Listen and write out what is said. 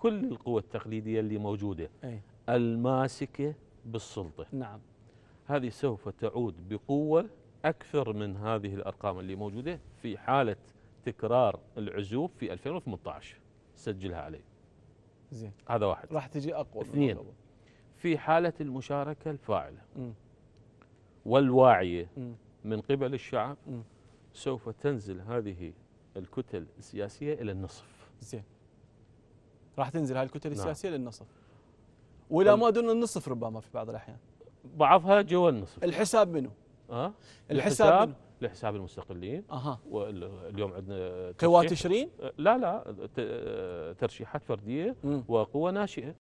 كل القوى التقليدية اللي موجودة أي. الماسكة بالسلطة نعم هذه سوف تعود بقوة أكثر من هذه الأرقام اللي موجودة في حالة تكرار العزوف في 2018 سجلها علي زين هذا واحد راح تجي أقوى اثنين في حالة المشاركة الفاعلة م. والواعية م. من قبل الشعب م. سوف تنزل هذه الكتل السياسية إلى النصف زين راح تنزل هاي الكتل نعم. السياسيه نعم. للنصف والى طيب. ما دون النصف ربما في بعض الاحيان بعضها جوا النصف الحساب منه أه؟ الحساب, الحساب منه؟ لحساب المستقلين اها واليوم عندنا قوى تشرين؟ لا لا ترشيحات فرديه وقوى ناشئه